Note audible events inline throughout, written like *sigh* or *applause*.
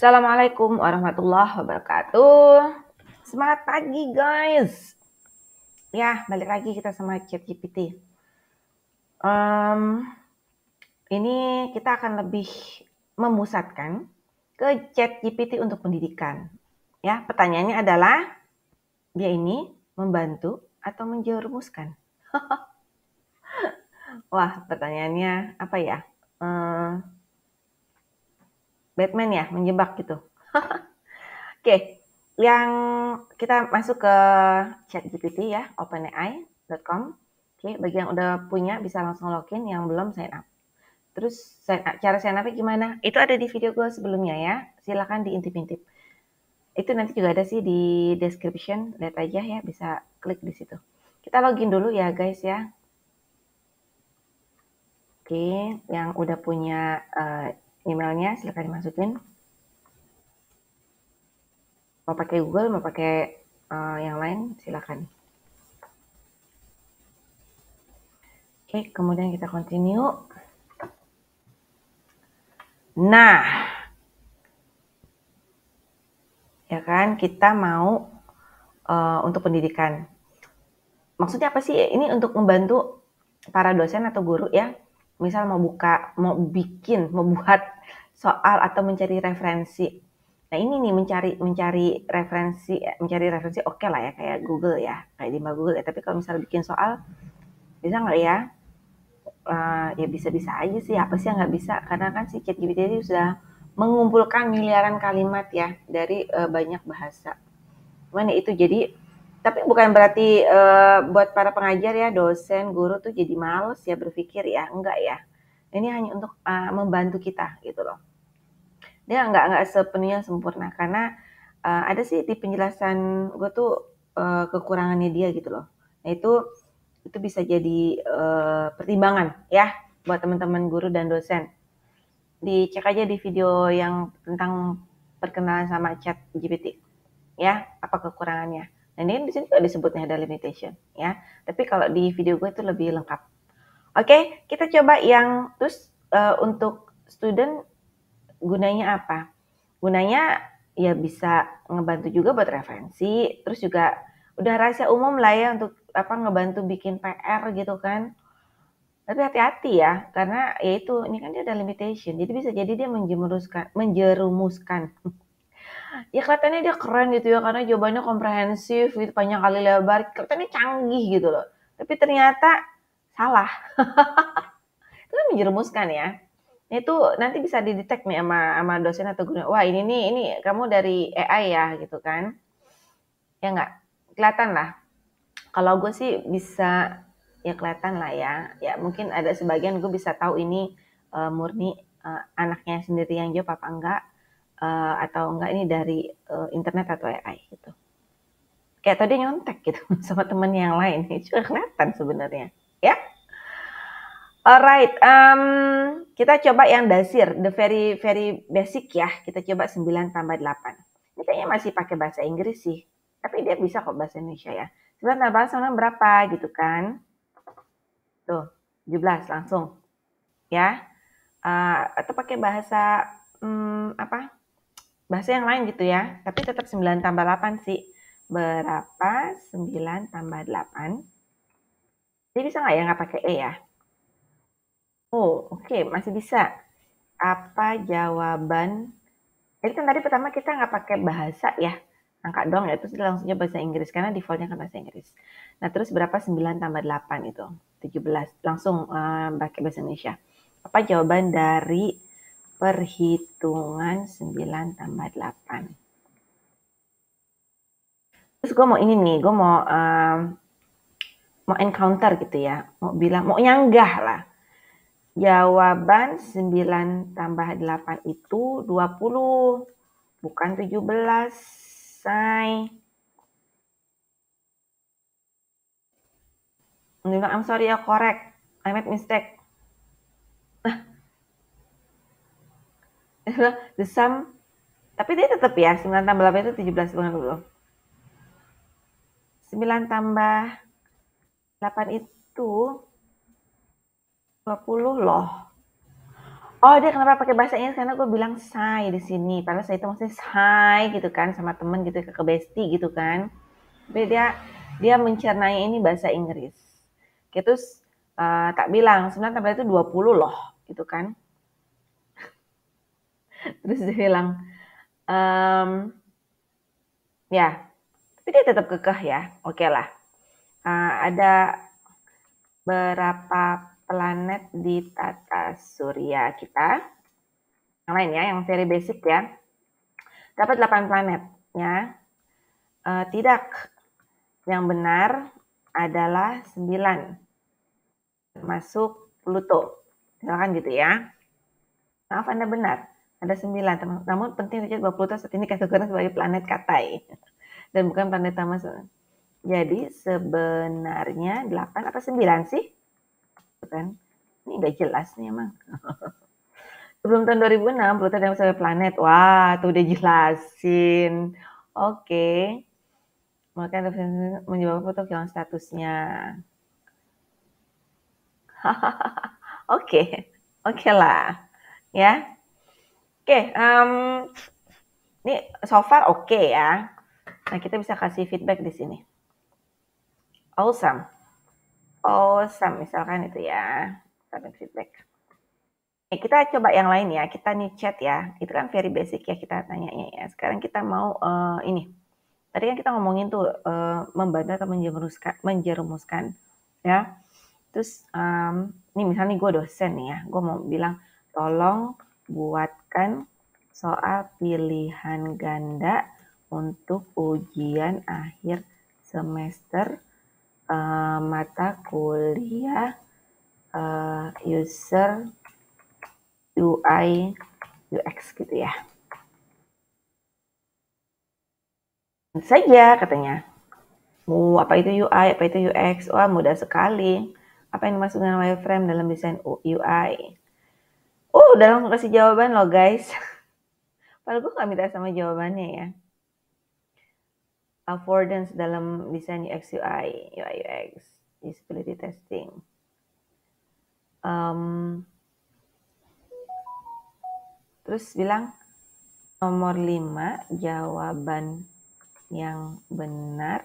Assalamualaikum warahmatullahi wabarakatuh. Semangat pagi guys. Ya, balik lagi kita sama ChatGPT. Um, ini kita akan lebih memusatkan ke Chat GPT untuk pendidikan. Ya, pertanyaannya adalah dia ini membantu atau menjerumuskan? *laughs* Wah, pertanyaannya apa ya? Um, Batman ya menjebak gitu. *laughs* Oke, okay. yang kita masuk ke chat GPT ya, OpenAI.com. Oke, okay. bagi yang udah punya bisa langsung login, yang belum sign up. Terus sign up, cara sign upnya gimana? Itu ada di video gue sebelumnya ya, silahkan diintip-intip. Itu nanti juga ada sih di description, lihat aja ya, bisa klik di situ. Kita login dulu ya guys ya. Oke, okay. yang udah punya uh, emailnya silahkan dimasukin mau pakai Google mau pakai uh, yang lain silahkan oke kemudian kita continue nah ya kan kita mau uh, untuk pendidikan maksudnya apa sih ini untuk membantu para dosen atau guru ya misal mau buka, mau bikin, mau buat soal atau mencari referensi. Nah ini nih mencari mencari referensi, eh, mencari referensi oke okay lah ya kayak Google ya, kayak di mbak Google ya. Tapi kalau misal bikin soal bisa nggak ya? Uh, ya bisa-bisa aja sih. Apa sih yang nggak bisa? Karena kan si ChatGPT itu sudah mengumpulkan miliaran kalimat ya dari uh, banyak bahasa. mana ya itu jadi tapi bukan berarti uh, buat para pengajar ya, dosen, guru tuh jadi males ya berpikir ya, enggak ya. Ini hanya untuk uh, membantu kita gitu loh. Dia enggak enggak sepenuhnya sempurna karena uh, ada sih di penjelasan gue tuh uh, kekurangannya dia gitu loh. Nah itu itu bisa jadi uh, pertimbangan ya buat teman-teman guru dan dosen. Dicek aja di video yang tentang perkenalan sama chat GPT ya apa kekurangannya. Nah, ini di sini juga disebut ada limitation ya. Tapi kalau di video gue itu lebih lengkap. Oke, kita coba yang terus uh, untuk student gunanya apa? Gunanya ya bisa ngebantu juga buat referensi, terus juga udah rahasia umum lah ya untuk apa ngebantu bikin PR gitu kan. Tapi hati-hati ya, karena ya itu ini kan dia ada limitation. Jadi bisa jadi dia menjerumuskan menjerumuskan *laughs* ya kelihatannya dia keren gitu ya karena jawabannya komprehensif gitu panjang kali lebar kelihatannya canggih gitu loh tapi ternyata salah *laughs* itu kan menjerumuskan ya itu nanti bisa didetek nih sama, sama dosen atau guru wah ini nih ini kamu dari AI ya gitu kan ya enggak kelihatan lah kalau gue sih bisa ya kelihatan lah ya ya mungkin ada sebagian gue bisa tahu ini uh, murni uh, anaknya sendiri yang jawab apa enggak uh, atau enggak ini dari uh, internet atau AI gitu. Kayak tadi nyontek gitu *laughs* sama temen yang lain, *laughs* itu juga kelihatan sebenarnya, ya. Alright, um, kita coba yang dasir, the very very basic ya. Kita coba 9 tambah 8. Ini kayaknya masih pakai bahasa Inggris sih, tapi dia bisa kok bahasa Indonesia ya. 9 tambah 8 berapa gitu kan? Tuh, 17 langsung. Ya, uh, atau pakai bahasa um, apa bahasa yang lain gitu ya. Tapi tetap 9 tambah 8 sih. Berapa 9 tambah 8? Jadi bisa nggak ya nggak pakai E ya? Oh, oke. Okay, masih bisa. Apa jawaban? Jadi eh, kan tadi pertama kita nggak pakai bahasa ya. Angka dong ya, terus langsungnya bahasa Inggris. Karena defaultnya kan bahasa Inggris. Nah, terus berapa 9 tambah 8 itu? 17. Langsung uh, pakai bahasa Indonesia. Apa jawaban dari perhitungan 9 tambah 8. Terus gue mau ini nih, gue mau uh, mau encounter gitu ya, mau bilang, mau nyanggah lah. Jawaban 9 tambah 8 itu 20, bukan 17, say. Bilang, I'm sorry ya, correct. I made mistake. the sum tapi dia tetap ya 9 tambah 8 itu 17 bukan belum 9 tambah 8 itu 20 loh. Oh, dia kenapa pakai bahasa Inggris? Karena gue bilang say di sini. Padahal saya itu maksudnya say gitu kan sama temen gitu ke besti gitu kan. Tapi dia dia mencernai ini bahasa Inggris. Gitu uh, tak bilang sebenarnya tambah itu 20 loh gitu kan terus dia bilang ehm, ya tapi dia tetap kekeh ya oke okay lah uh, ada berapa planet di tata surya kita yang lain ya yang very basic ya dapat 8 planet ya uh, eh, tidak yang benar adalah 9 masuk Pluto silakan gitu ya maaf anda benar ada sembilan, namun penting saja bahwa Pluto saat ini kategori sebagai planet katai dan bukan planet tamas. Jadi sebenarnya delapan atau sembilan sih? Bukan? Gitu ini nggak jelas nih emang. *laughs* Sebelum tahun 2006, Pluto dalam sebagai planet. Wah, tuh udah jelasin. Oke. Maka menyebabkan Pluto kehilangan statusnya. *laughs* Oke, oke lah, ya. Oke, okay, um, ini so far oke okay ya. Nah kita bisa kasih feedback di sini. Awesome, awesome misalkan itu ya. Submit feedback. Nah, kita coba yang lain ya. Kita nih chat ya. Itu kan very basic ya kita tanya ya. Sekarang kita mau uh, ini. Tadi kan kita ngomongin tuh uh, eh, membantu atau menjerumuskan, menjerumuskan ya. Terus um, ini misalnya gue dosen nih ya. Gue mau bilang tolong buatkan soal pilihan ganda untuk ujian akhir semester uh, mata kuliah uh, user UI UX gitu ya. Saja katanya. Oh apa itu UI, apa itu UX? Wah, mudah sekali. Apa yang dimaksud dengan wireframe dalam desain UI? Oh, udah langsung kasih jawaban loh guys. *laughs* Padahal gue gak minta sama jawabannya ya. Affordance dalam desain UX UI, UI UX, usability testing. Um, terus bilang nomor 5 jawaban yang benar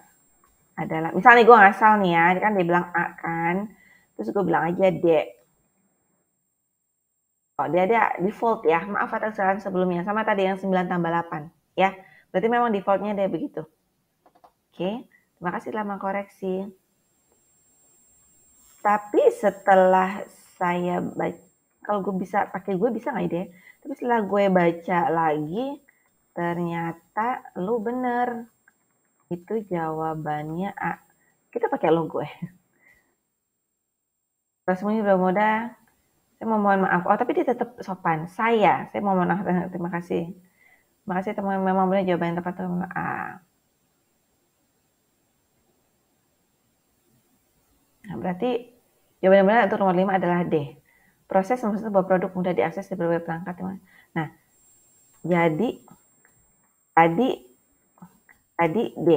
adalah misalnya gue ngasal nih ya, kan dia bilang A kan, terus gue bilang aja D Oh, dia ada default ya. Maaf atas kesalahan sebelumnya. Sama tadi yang 9 tambah 8. Ya, berarti memang defaultnya dia begitu. Oke, terima kasih telah mengkoreksi. Tapi setelah saya baca, kalau gue bisa pakai gue bisa nggak ide? Tapi setelah gue baca lagi, ternyata lu bener. Itu jawabannya A. Kita pakai lo gue. Ya. Terus mudah-mudah saya mau mohon maaf. Oh, tapi dia tetap sopan. Saya, saya mau mohon maaf. Terima kasih. Terima kasih teman memang benar jawaban yang tepat teman A. Nah, berarti jawaban yang benar untuk nomor 5 adalah D. Proses maksudnya bahwa produk mudah diakses di berbagai perangkat. teman. Nah, jadi tadi tadi D,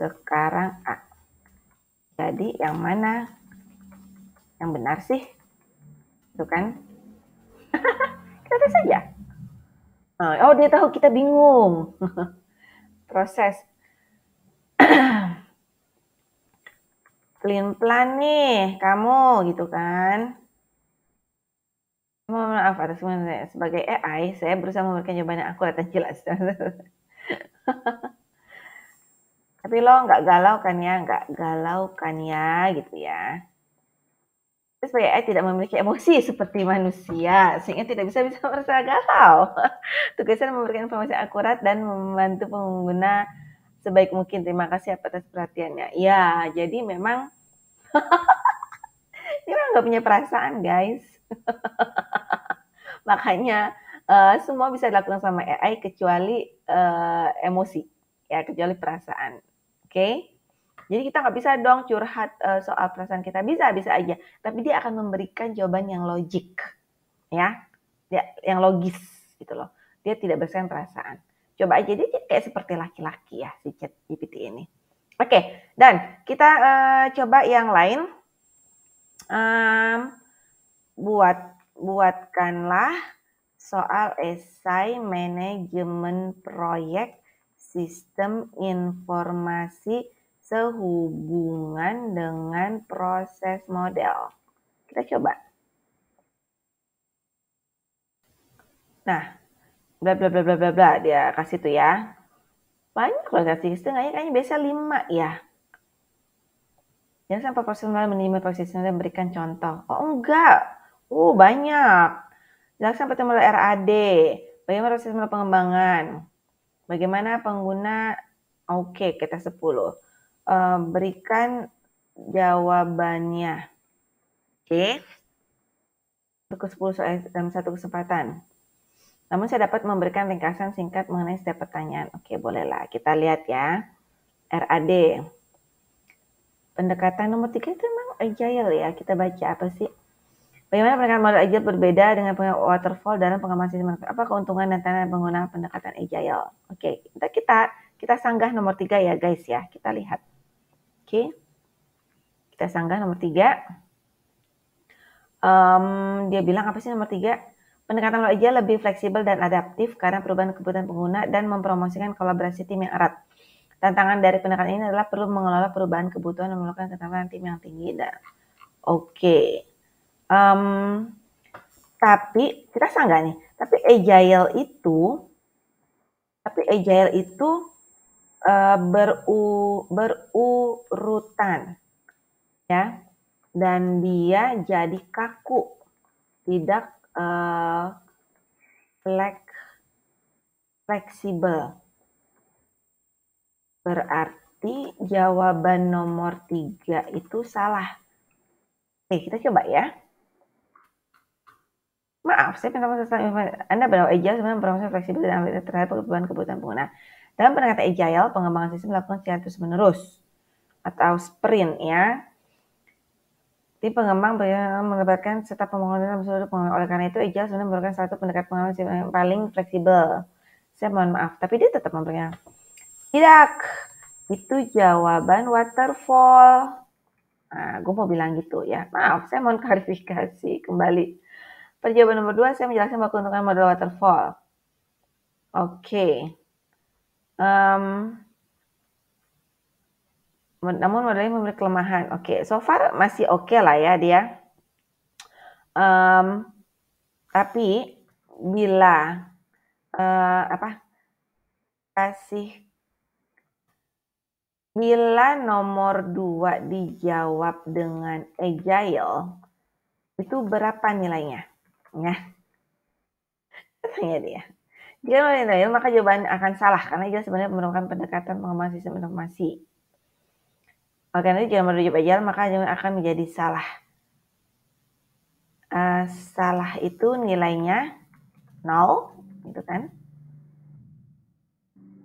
sekarang A. Jadi yang mana yang benar sih? Tuh gitu kan? *laughs* Kata saja. Nah, oh, dia tahu kita bingung. *laughs* Proses. *clears throat* clean plan nih kamu gitu kan. Mohon maaf atas saya. Sebagai AI, saya berusaha memberikan jawaban yang akurat dan jelas. *laughs* Tapi lo nggak galau kan ya, nggak galau kan ya gitu ya sebagai AI tidak memiliki emosi seperti manusia, sehingga tidak bisa bisa merasa galau. *laughs* Tugasnya memberikan informasi akurat dan membantu pengguna sebaik mungkin. Terima kasih atas perhatiannya. Ya, jadi memang *laughs* ini memang nggak punya perasaan, guys. *laughs* Makanya uh, semua bisa dilakukan sama AI kecuali uh, emosi, ya kecuali perasaan. Oke? Okay? Jadi kita nggak bisa dong curhat uh, soal perasaan kita bisa bisa aja, tapi dia akan memberikan jawaban yang logik, ya, yang logis gitu loh. Dia tidak berdasarkan perasaan. Coba aja dia kayak seperti laki-laki ya si chat GPT ini. Oke, okay, dan kita uh, coba yang lain. Um, buat buatkanlah soal esai manajemen proyek sistem informasi sehubungan dengan proses model. Kita coba. Nah, bla bla bla bla bla bla dia kasih tuh ya. Banyak loh kasih setengahnya kayaknya biasa lima ya. Jangan sampai profesional menerima model dan berikan contoh. Oh enggak. Uh, banyak. Jangan sampai teman RAD. Bagaimana proses pengembangan? Bagaimana pengguna Oke, okay, kita 10 uh, berikan jawabannya. Oke. Okay. ke 10 soal dalam satu kesempatan. Namun saya dapat memberikan ringkasan singkat mengenai setiap pertanyaan. Oke, bolehlah. Kita lihat ya. RAD. Pendekatan nomor tiga itu memang agile ya. Kita baca apa sih? Bagaimana pendekatan model agile berbeda dengan waterfall dalam pengembangan sistem? Apa keuntungan dan tantangan penggunaan pendekatan agile? Oke, okay. kita kita sanggah nomor tiga ya guys ya. Kita lihat. Oke. Okay. Kita sanggah nomor tiga. Um, dia bilang apa sih nomor tiga? Pendekatan lo aja lebih fleksibel dan adaptif karena perubahan kebutuhan pengguna dan mempromosikan kolaborasi tim yang erat. Tantangan dari pendekatan ini adalah perlu mengelola perubahan kebutuhan dan melakukan ketahuan tim yang tinggi. Dan nah, oke, okay. um, tapi kita sanggah nih. Tapi agile itu, tapi agile itu beru, berurutan ya dan dia jadi kaku tidak uh, flek, fleksibel berarti jawaban nomor tiga itu salah oke kita coba ya maaf saya minta maaf anda benar aja sebenarnya promosi fleksibel dan terhadap kebutuhan kebutuhan pengguna dalam pendekatan agile, pengembangan sistem dilakukan secara terus-menerus atau sprint ya. Tim pengembang mendapatkan serta pembangunan dalam seluruh pengembangan. Oleh karena itu, agile sebenarnya merupakan satu pendekatan pengembangan sistem yang paling fleksibel. Saya mohon maaf, tapi dia tetap memberikan. Tidak, itu jawaban waterfall. Nah, gue mau bilang gitu ya. Maaf, saya mohon klarifikasi kembali. Perjawaban nomor dua, saya menjelaskan bahwa keuntungan model waterfall. Oke. Okay. Um, namun modelnya memiliki kelemahan. Oke, okay. so far masih oke okay lah ya dia. Um, tapi bila uh, apa kasih bila nomor dua dijawab dengan agile itu berapa nilainya? Ya, nah, *laughs* tanya dia dia menilai maka jawaban akan salah karena dia sebenarnya memerlukan pendekatan pengembangan sistem informasi. Oke, nanti jangan merujuk ajaran maka jawaban akan menjadi salah. Uh, salah itu nilainya nol, gitu kan?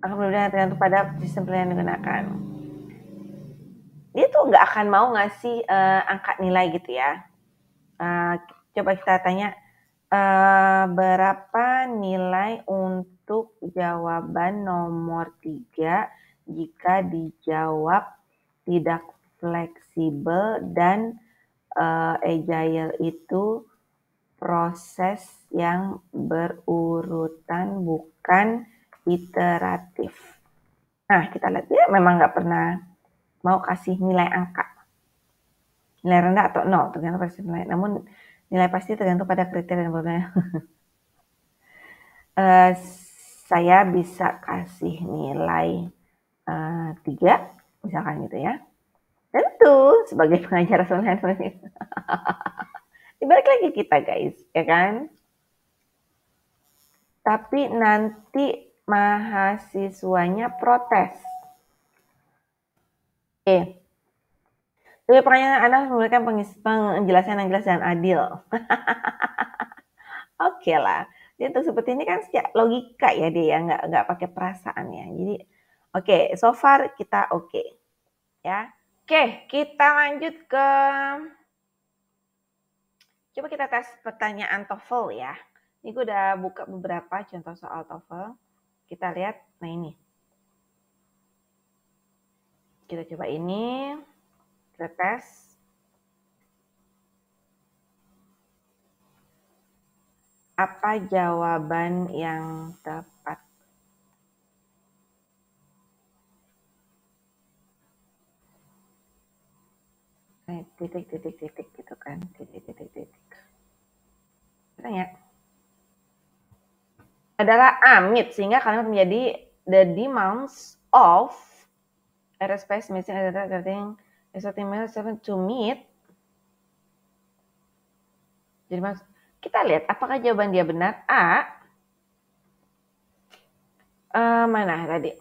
Akan berbeda tergantung pada sistem pelayanan yang digunakan. Dia tuh nggak akan mau ngasih uh, angka nilai gitu ya. Uh, coba kita tanya, Eh, berapa nilai untuk jawaban nomor 3 jika dijawab tidak fleksibel dan, uh, agile itu proses yang berurutan bukan iteratif? Nah, kita lihat dia ya, memang nggak pernah mau kasih nilai angka. Nilai rendah atau nol, tergantung presiden nilai. Namun Nilai pasti tergantung pada kriteria dan bagaimana. uh, *laughs* eh, saya bisa kasih nilai uh, misalkan gitu ya. Tentu sebagai pengajar ini. Dibalik *laughs* lagi kita guys, ya kan? Tapi nanti mahasiswanya protes. Eh, tapi pertanyaan Anda harus memberikan penjelasan yang jelas dan adil. *laughs* Oke okay lah. Jadi untuk seperti ini kan setiap logika ya dia ya, nggak nggak pakai perasaan ya. Jadi oke, okay, so far kita oke. Okay. Ya. Oke, okay, kita lanjut ke Coba kita tes pertanyaan TOEFL ya. Ini gue udah buka beberapa contoh soal TOEFL. Kita lihat, nah ini. Kita coba ini. Tetes. Apa jawaban yang tepat? Eh, titik, titik, titik gitu kan. Titik, titik, titik. Tanya. Adalah amit sehingga kalian menjadi the demands of aerospace machine entertaining is that email seven to meet. Jadi mas, kita lihat apakah jawaban dia benar. A, uh, mana tadi?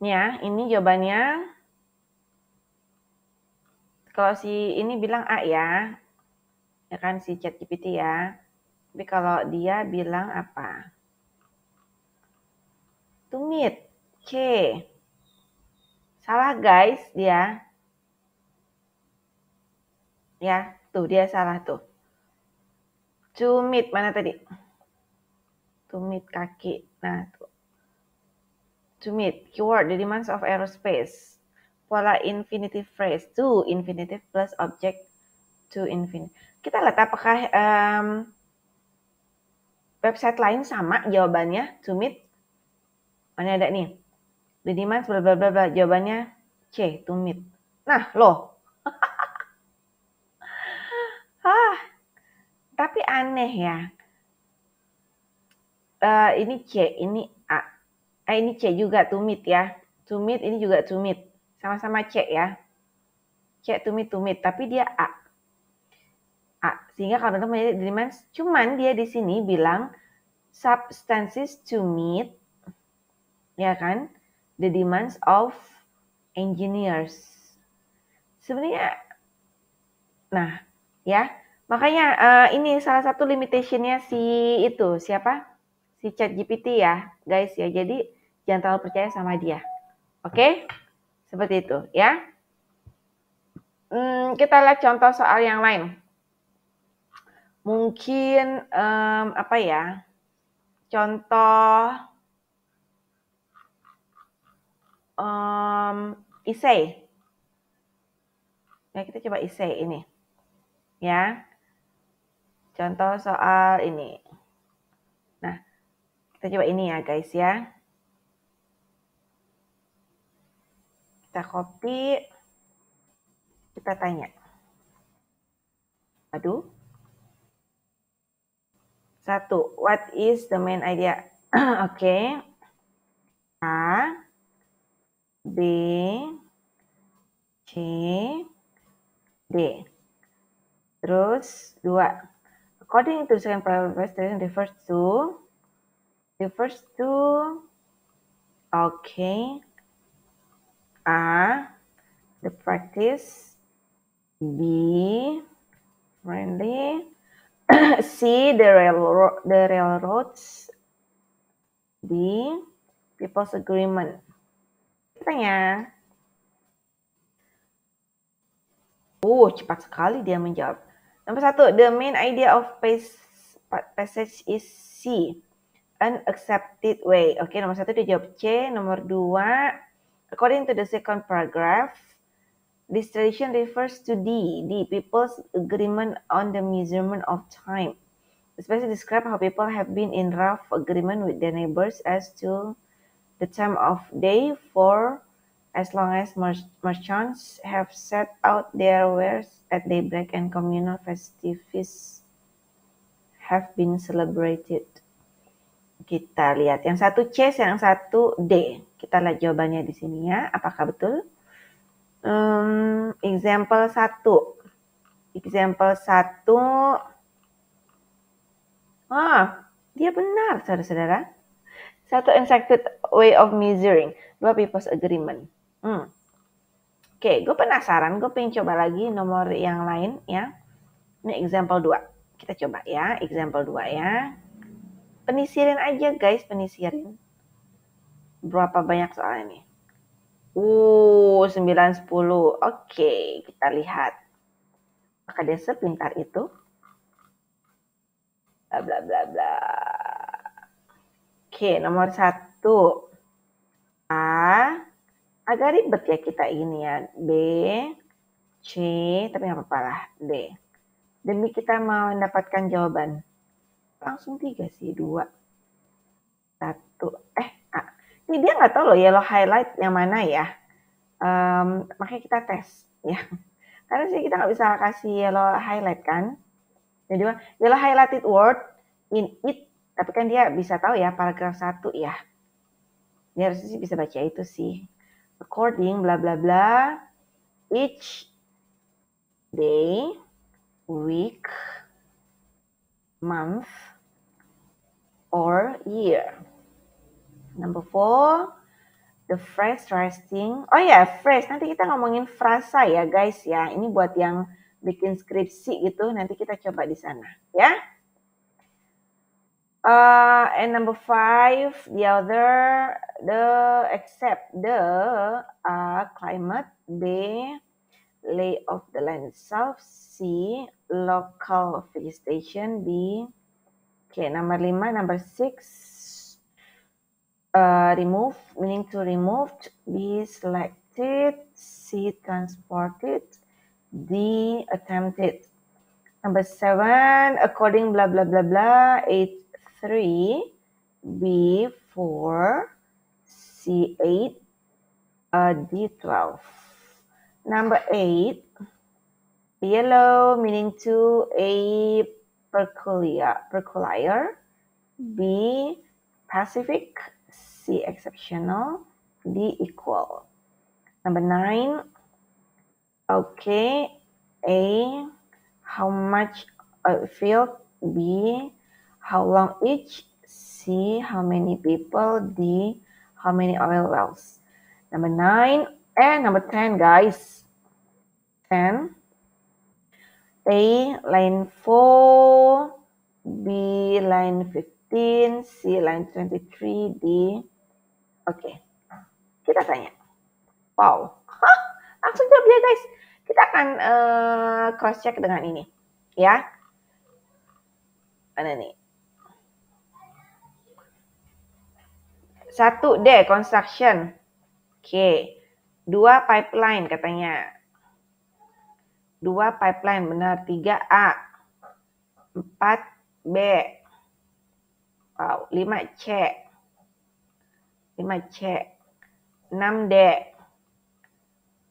Ya, ini jawabannya. Kalau si ini bilang A ya, ya kan si chat GPT ya. Tapi kalau dia bilang apa? To meet, C. Salah guys dia. Ya, tuh dia salah tuh. Cumit mana tadi? cumit kaki. Nah, tuh. Cumit, keyword the demands of aerospace. Pola infinitive phrase to infinitive plus object to infinite. Kita lihat apakah um, website lain sama jawabannya cumit Mana ada nih? Dedimas Mans bla bla bla Jawabannya C, tumit. Nah, loh. *laughs* ah, tapi aneh ya. Uh, ini C, ini A. Ah, ini C juga tumit ya. Tumit ini juga tumit. Sama-sama C ya. C tumit tumit, tapi dia A. A. Sehingga kalau teman-teman menjadi Dedimas, cuman dia di sini bilang substances to meet, ya kan? The Demands of Engineers. Sebenarnya, nah ya, makanya uh, ini salah satu limitationnya si itu siapa? Si Chat GPT ya, guys ya. Jadi jangan terlalu percaya sama dia. Oke, okay? seperti itu ya. Hmm, kita lihat contoh soal yang lain. Mungkin um, apa ya? Contoh um, isai. Ya, kita coba isai ini. Ya. Contoh soal ini. Nah, kita coba ini ya guys ya. Kita copy. Kita tanya. Aduh. Satu, what is the main idea? Oke. *clears throat* Okay. A. Nah. B C D terus dua according to the second two, refers to refers to okay A the practice B friendly *clears throat* C the railroad the railroads D people's agreement Tanya. Oh, cepat sekali dia menjawab. Nomor satu, the main idea of passage is C. An accepted way. Oke, okay, nomor satu dia jawab C. Nomor dua, according to the second paragraph, this tradition refers to D. the people's agreement on the measurement of time. Especially describe how people have been in rough agreement with their neighbors as to the time of day for as long as mer- merchants have set out their wares at daybreak and communal festivities have been celebrated. Kita lihat yang satu C, yang satu D. Kita lihat jawabannya di sini ya, apakah betul? Um, example 1. Example 1. Ah, dia benar, saudara-saudara. Satu infected Way of Measuring. Dua People's Agreement. Hmm. Oke, okay, gue penasaran. Gue pengen coba lagi nomor yang lain ya. Ini example 2. Kita coba ya, example 2 ya. Penisirin aja guys, penisirin. Berapa banyak soal ini? Uh, 9 10. Oke, okay, kita lihat. Maka dia sepintar itu. Bla bla bla bla. Oke, nomor satu. A. Agak ribet ya kita ini ya. B, C, tapi nggak apa-apa lah. D. Demi kita mau mendapatkan jawaban. Langsung tiga sih, dua. Satu. Eh, A. Ini dia nggak tahu loh yellow highlight yang mana ya. Um, makanya kita tes ya. Karena sih kita nggak bisa kasih yellow highlight kan. Jadi yellow highlighted word in it tapi kan dia bisa tahu ya paragraf satu ya. ini harusnya sih bisa baca itu sih. According bla bla bla each day, week, month, or year. Number four, the phrase resting. Oh ya, yeah, phrase. Nanti kita ngomongin frasa ya guys ya. Ini buat yang bikin skripsi gitu. Nanti kita coba di sana ya. Uh, and number five, the other, the except the uh, climate, B, lay of the land itself, C, local vegetation, B. Okay, number lima, number six, uh, remove, meaning to removed, B, selected, C, transported, D, attempted. Number seven, according blah blah blah blah, eight, 3, B4, C8, uh, D12. Number 8, yellow meaning 2A perculia, B pacific, C exceptional, D equal. Number 9, okay, A, how much a uh, field, B, how long each, see how many people di how many oil wells. Number 9 and eh, number 10 guys. 10. A line 4, B line 15, C line 23, D. Oke. Okay. Kita tanya. Wow. Hah? Langsung jawab ya guys. Kita akan uh, eh, cross check dengan ini. Ya. Mana nih? Satu deh construction. Oke. Dua pipeline katanya. Dua pipeline benar. Tiga A. Empat B. Wow. Lima C. Lima C. Enam D.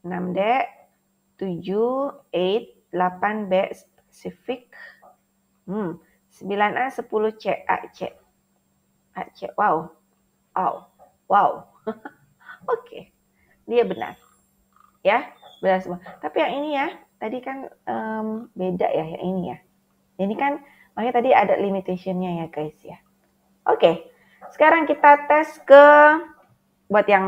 Enam D. Tujuh. Eight. Delapan B. Specific. Hmm. 9 A. 10 C. A. C. A. C. Wow wow, wow. *laughs* Oke, okay. dia benar, ya benar semua. Tapi yang ini ya, tadi kan um, beda ya yang ini ya. Ini kan makanya tadi ada limitationnya ya guys ya. Oke, okay. sekarang kita tes ke buat yang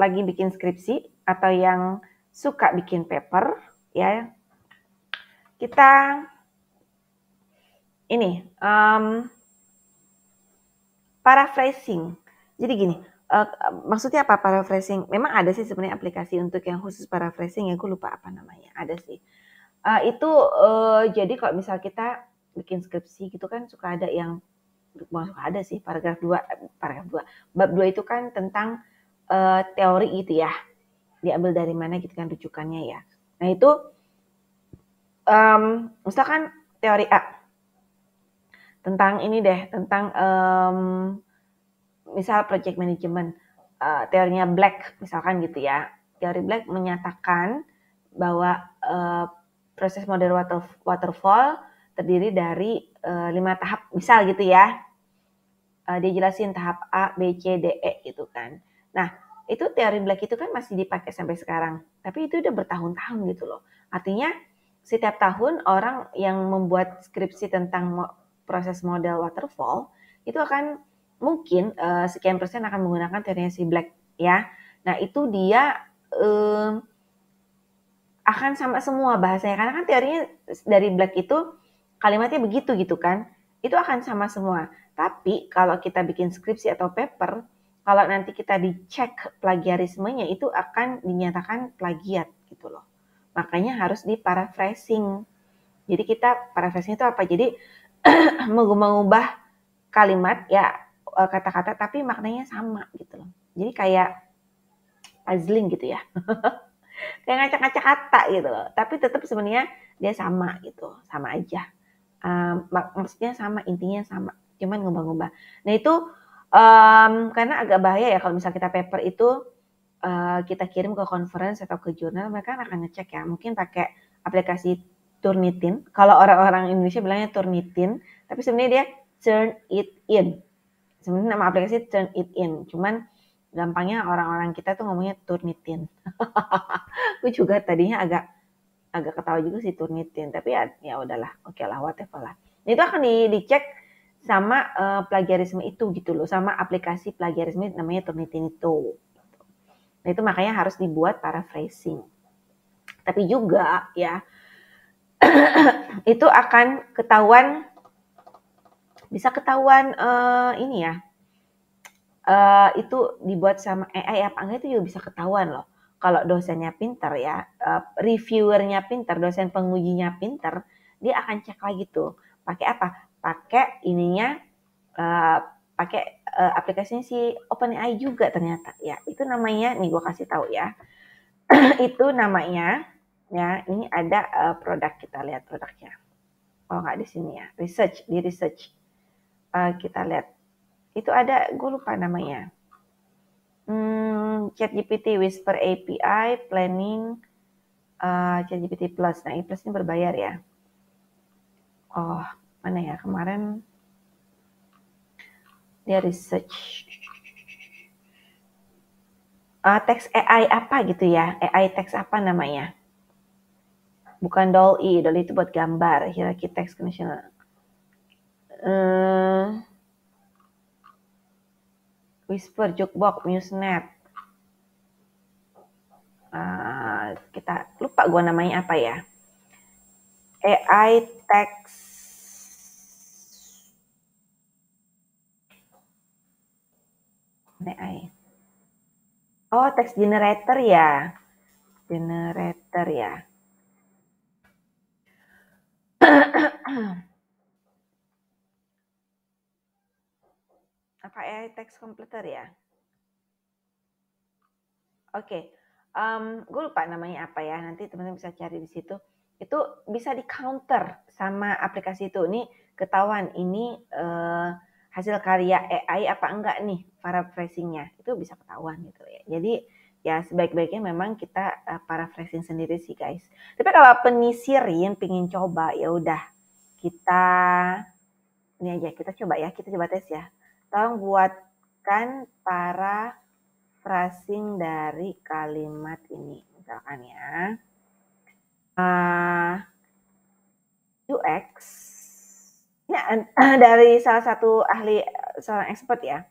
lagi bikin skripsi atau yang suka bikin paper ya. Kita ini um, paraphrasing jadi gini, uh, maksudnya apa paraphrasing? Memang ada sih sebenarnya aplikasi untuk yang khusus paraphrasing ya, gue lupa apa namanya. Ada sih. Uh, itu uh, jadi kalau misal kita bikin skripsi gitu kan suka ada yang suka ada sih paragraf 2 paragraf 2 bab dua itu kan tentang uh, teori itu ya diambil dari mana gitu kan rujukannya ya nah itu um, misalkan teori A tentang ini deh tentang um, misal project management uh, teorinya Black misalkan gitu ya. Teori Black menyatakan bahwa uh, proses model water, waterfall terdiri dari uh, lima tahap misal gitu ya. Uh, dia jelasin tahap A, B, C, D, E gitu kan. Nah, itu teori Black itu kan masih dipakai sampai sekarang. Tapi itu udah bertahun-tahun gitu loh. Artinya setiap tahun orang yang membuat skripsi tentang proses model waterfall itu akan mungkin uh, sekian persen akan menggunakan teorinya Black ya. Nah itu dia um, akan sama semua bahasanya karena kan teorinya dari Black itu kalimatnya begitu gitu kan. Itu akan sama semua. Tapi kalau kita bikin skripsi atau paper, kalau nanti kita dicek plagiarismenya itu akan dinyatakan plagiat gitu loh. Makanya harus di paraphrasing. Jadi kita paraphrasing itu apa? Jadi *clears throat* mengubah kalimat ya Eh, kata-kata tapi maknanya sama gitu loh. Jadi kayak puzzling gitu ya. *laughs* kayak ngacak-ngacak kata gitu loh. Tapi tetap sebenarnya dia sama gitu, sama aja. Um, maksudnya sama, intinya sama. Cuman ngubah-ngubah. Nah itu um, karena agak bahaya ya kalau misalnya kita paper itu uh, kita kirim ke conference atau ke jurnal, mereka akan ngecek ya. Mungkin pakai aplikasi Turnitin. Kalau orang-orang Indonesia bilangnya Turnitin, tapi sebenarnya dia turn it in sebenarnya nama aplikasi turn it in cuman gampangnya orang-orang kita tuh ngomongnya turnitin *laughs* aku juga tadinya agak agak ketawa juga sih turnitin tapi ya ya udahlah oke okay lah whatever lah itu akan di, dicek sama uh, plagiarisme itu gitu loh sama aplikasi plagiarisme namanya turnitin itu nah itu makanya harus dibuat paraphrasing tapi juga ya *clears throat* itu akan ketahuan bisa ketahuan uh, ini ya uh, itu dibuat sama AI apa enggak itu juga bisa ketahuan loh kalau dosennya pinter ya uh, reviewernya pinter dosen pengujinya pinter dia akan cek lagi tuh pakai apa pakai ininya uh, pakai uh, aplikasinya si OpenAI juga ternyata ya itu namanya nih gue kasih tahu ya *clears throat* itu namanya ya ini ada uh, produk kita lihat produknya kalau nggak di sini ya research di research uh, kita lihat itu ada gue lupa namanya hmm, GPT Whisper API Planning uh, eh, GPT Plus nah ini plus ini berbayar ya oh mana ya kemarin dia research uh, teks AI apa gitu ya AI teks apa namanya bukan DALL-E, dall itu buat gambar, hierarki teks conditional uh, whisper jukebox Musnet, uh, eh, kita lupa gue namanya apa ya AI text AI oh text generator ya generator ya *clears throat* *clears throat* pakai text completer ya. Oke, okay. um, gue lupa namanya apa ya. Nanti teman-teman bisa cari di situ. Itu bisa di counter sama aplikasi itu. Ini ketahuan ini uh, hasil karya AI apa enggak nih paraphrasingnya. Itu bisa ketahuan gitu ya. Jadi ya sebaik-baiknya memang kita uh, paraphrasing sendiri sih guys. Tapi kalau penisirin pingin coba ya udah kita ini aja kita coba ya kita coba tes ya Tolong buatkan para frasing dari kalimat ini. Misalkan ya. Uh, ah, UX. Ya, *clears throat* dari salah satu ahli, seorang expert ya.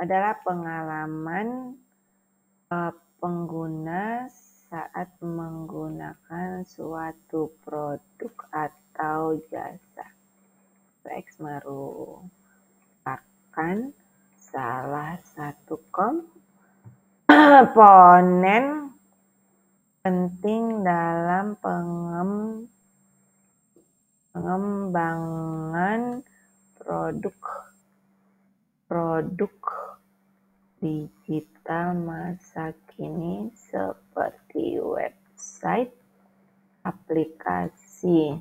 Adalah pengalaman uh, pengguna saat menggunakan suatu produk atau jasa. UX merupakan merupakan salah satu komponen *clears throat* penting dalam pengembangan produk produk digital masa kini seperti website, aplikasi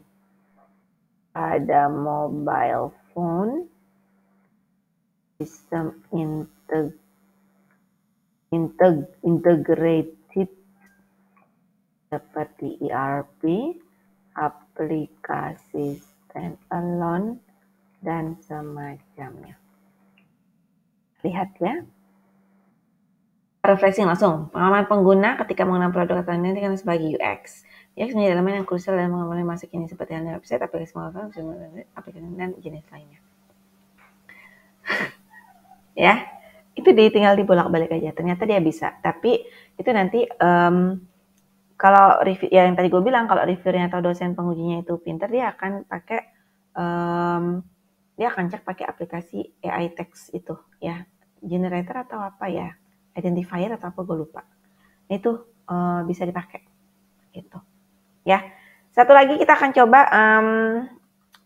pada mobile phone, system integ integ integrated seperti ERP, aplikasi standalone, dan semacamnya. Lihat ya. Refleksi langsung, pengalaman pengguna ketika mengenal produk atau ini kan sebagai UX. UX menjadi elemen yang krusial dalam mengalami masuk ini seperti halnya website, aplikasi mobile, aplikasi dan jenis lainnya ya itu ditinggal dibolak-balik aja ternyata dia bisa tapi itu nanti um, kalau review ya yang tadi gue bilang kalau reviewernya atau dosen pengujinya itu pinter dia akan pakai um, dia akan cek pakai aplikasi AI text itu ya generator atau apa ya identifier atau apa gue lupa itu uh, bisa dipakai gitu ya satu lagi kita akan coba um,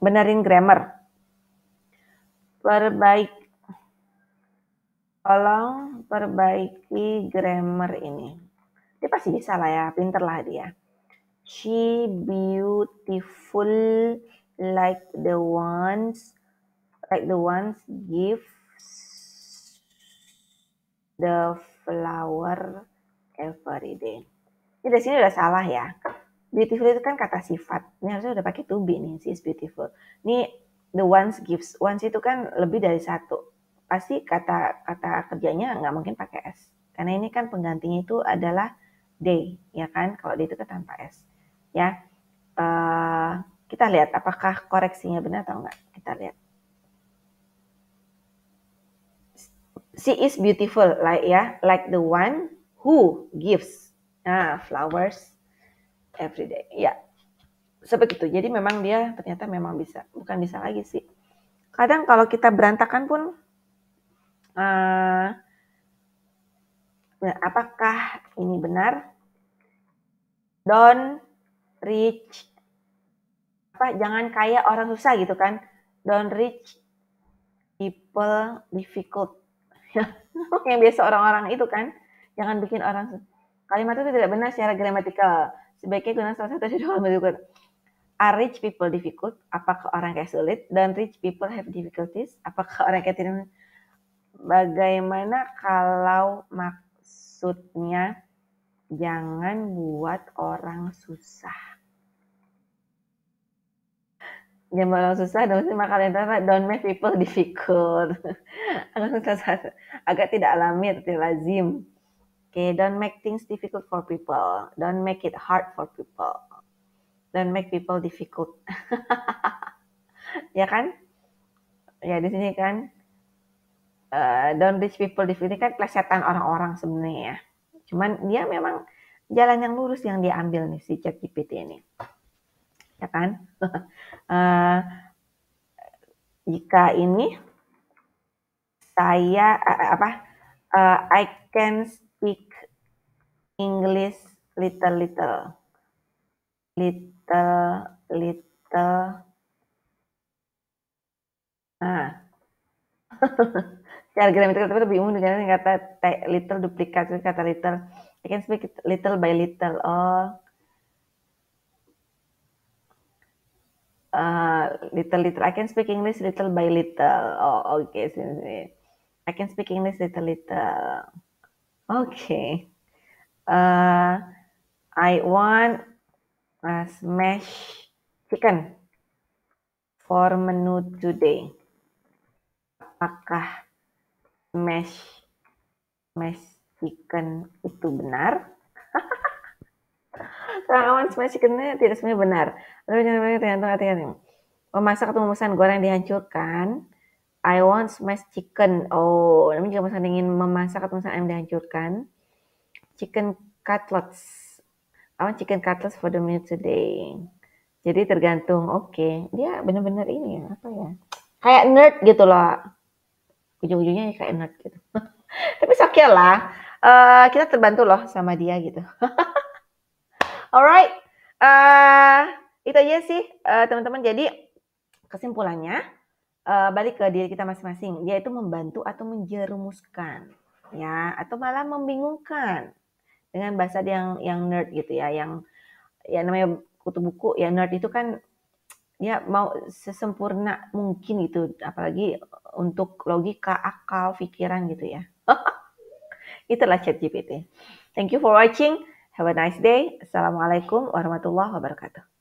benerin grammar perbaik tolong perbaiki grammar ini. Dia pasti bisa lah ya, pinter lah dia. She beautiful like the ones like the ones gives the flower every day. Ini dari sini udah salah ya. Beautiful itu kan kata sifat. Ini harusnya udah pakai to be nih, she is beautiful. Ini the ones gives. Ones itu kan lebih dari satu pasti kata kata kerjanya nggak mungkin pakai s karena ini kan penggantinya itu adalah day ya kan kalau day itu kan tanpa s ya uh, kita lihat apakah koreksinya benar atau enggak kita lihat she is beautiful like ya like the one who gives nah flowers every day ya seperti itu jadi memang dia ternyata memang bisa bukan bisa lagi sih kadang kalau kita berantakan pun uh, apakah ini benar? Don't reach apa jangan kaya orang susah gitu kan? Don't reach people difficult. *laughs* yang biasa orang-orang itu kan, jangan bikin orang kalimat itu tidak benar secara gramatikal. Sebaiknya guna salah satu dari dua berikut. Are rich people difficult? Apakah orang kayak sulit? Dan rich people have difficulties? Apakah orang kayak tidak Bagaimana kalau maksudnya jangan buat orang susah? Jangan buat orang susah, dan mesti don't make people *laughs* difficult. Agak susah-susah. Agak tidak alami tidak lazim. Okay, don't make things difficult for people. Don't make it hard for people. Don't make people difficult. *laughs* ya kan? Ya di sini kan Eh, don't rich people di ini kan plesetan orang-orang sebenarnya ya. Cuman dia memang jalan yang lurus yang dia ambil nih si GPT ini. Ya kan? uh, *laughs* jika ini saya uh, apa uh, I can speak English little little little little ah *laughs* diagram itu tapi lebih umum dengan kata little duplikat itu kata little, I can speak little by little oh uh, little little I can speak English little by little oh oke okay. sini I can speak English little little oke okay. uh, I want a smash chicken for menu today apakah mesh mesh chicken itu benar *laughs* nah, Kawan, smash chickennya tidak semuanya benar. Tapi jangan banyak tergantung artinya Memasak atau memesan goreng dihancurkan. I want smash chicken. Oh, namun jika pesan ingin memasak atau memesan ayam dihancurkan. Chicken cutlets. I want chicken cutlets for the meal today. Jadi tergantung, oke. Okay. Dia benar-benar ini ya, apa ya. Kayak nerd gitu loh ujung-ujungnya kayak nerd gitu *laughs* tapi oke okay lah uh, kita terbantu loh sama dia gitu *laughs* alright uh, itu aja sih teman eh, teman-teman jadi kesimpulannya uh, balik ke diri kita masing-masing yaitu membantu atau menjerumuskan ya atau malah membingungkan dengan bahasa yang yang nerd gitu ya yang ya namanya kutu buku ya nerd itu kan ya mau sesempurna mungkin gitu apalagi untuk logika akal pikiran gitu ya *laughs* itulah chat GPT thank you for watching have a nice day assalamualaikum warahmatullahi wabarakatuh